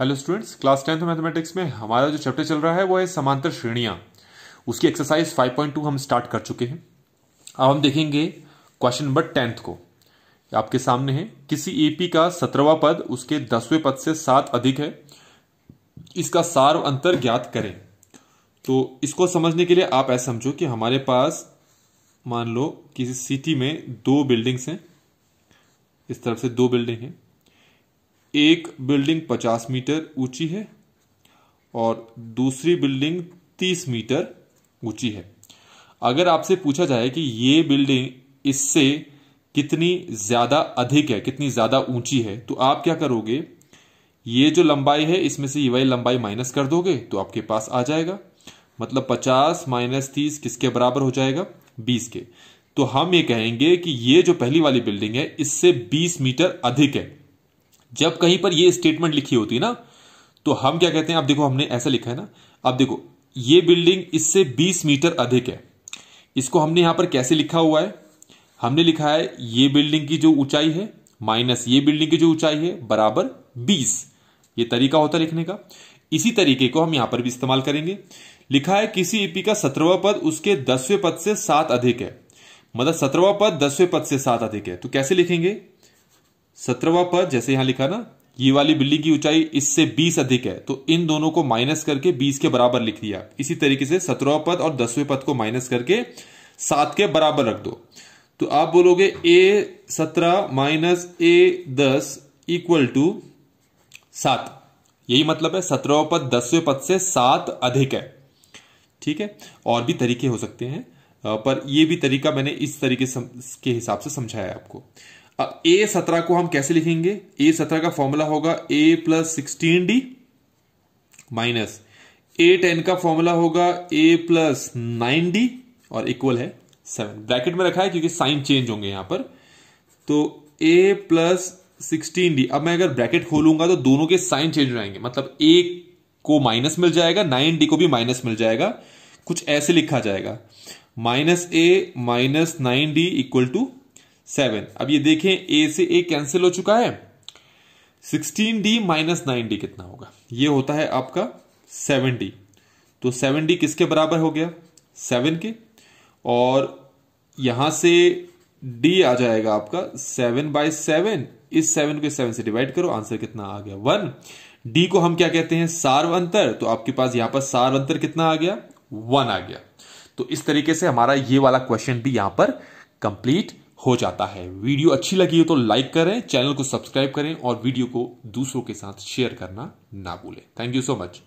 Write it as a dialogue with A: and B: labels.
A: hello students class tenth mathematics में हमारा जो चैप्टर चल रहा है वो है समांतर श्रेणियां उसकी एक्सरसाइज 5.2 हम स्टार्ट कर चुके हैं अब हम देखेंगे क्वेश्चन नंबर टेंथ को आपके सामने है किसी एपी का सत्रहवा पद उसके दसवें पद से सात अधिक है इसका सार्व अंतर ज्ञात करें तो इसको समझने के लिए आप ऐसा समझो कि हमारे पास मान लो किसी सिटी में दो बिल्डिंग्स हैं इस तरफ से दो बिल्डिंग हैं एक बिल्डिंग पचास मीटर ऊंची है और दूसरी बिल्डिंग तीस मीटर ऊंची है अगर आपसे पूछा जाए कि ये बिल्डिंग इससे कितनी ज़्यादा अधिक है कितनी ज़्यादा ऊंची है तो आप क्या करोगे ये जो लंबाई है इसमें से ये वही लंबाई माइनस कर दोगे तो आपके पास आ जाएगा मतलब 50 माइनस तीस किसके बराबर हो जाएगा 20 के तो हम ये कहेंगे कि ये जो पहली वाली बिल्डिंग है इससे 20 मीटर अधिक है जब कहीं पर ये स्टेटमेंट लिखी होती है ना तो हम क्या कहते हैं अब देखो हमने ऐसा लिखा है ना अब देखो ये बिल्डिंग इससे 20 मीटर अधिक है इसको हमने यहां पर कैसे लिखा हुआ है हमने लिखा है ये बिल्डिंग की जो ऊंचाई है माइनस ये बिल्डिंग की जो ऊंचाई है बराबर 20 ये तरीका होता है लिखने का इसी तरीके को हम यहां पर भी इस्तेमाल करेंगे लिखा है किसी ईपी e का सत्रवा पद उसके दसवें पद से सात अधिक है मतलब सत्रवा पद दसवें पद से सात अधिक है तो कैसे लिखेंगे सत्रहवा पद जैसे यहां लिखा ना ये वाली बिल्ली की ऊंचाई इससे 20 अधिक है तो इन दोनों को माइनस करके 20 के बराबर लिख दिया इसी तरीके से सत्रहवा पद और दसवें पद को माइनस करके सात के बराबर रख दो तो आप बोलोगे ए सत्रह माइनस ए दस इक्वल टू सात यही मतलब है सत्रहवा पद दसवें पद से सात अधिक है ठीक है और भी तरीके हो सकते हैं पर यह भी तरीका मैंने इस तरीके के हिसाब से समझाया आपको अब ए सत्रह को हम कैसे लिखेंगे ए सत्रह का फॉर्मूला होगा A plus sixteen D minus A ten का फॉर्मूला होगा ए प्लस नाइन डी और इक्वल है सेवन ब्रैकेट में रखा है क्योंकि साइन चेंज होंगे यहां पर तो ए प्लस सिक्सटीन डी अब मैं अगर ब्रैकेट खोलूंगा तो दोनों के साइन चेंज हो जाएंगे मतलब ए को माइनस मिल जाएगा नाइन डी को भी माइनस मिल जाएगा कुछ ऐसे लिखा जाएगा minus A minus nine D equal to seven अब ये देखें ए से ए कैंसिल हो चुका है sixteen D minus nine D कितना होगा ये होता है आपका सेवन डी तो सेवन डी किसके बराबर हो गया सेवन के और यहां से डी आ जाएगा आपका सेवन बाय सेवन इस सेवन को सेवन से डिवाइड करो आंसर कितना आ गया वन डी को हम क्या कहते हैं सार्व अंतर तो आपके पास यहां पर सार्व अंतर कितना आ गया वन आ गया तो इस तरीके से हमारा ये वाला क्वेश्चन भी यहां पर कंप्लीट हो जाता है वीडियो अच्छी लगी हो तो लाइक करें चैनल को सब्सक्राइब करें और वीडियो को दूसरों के साथ शेयर करना ना भूलें थैंक यू सो मच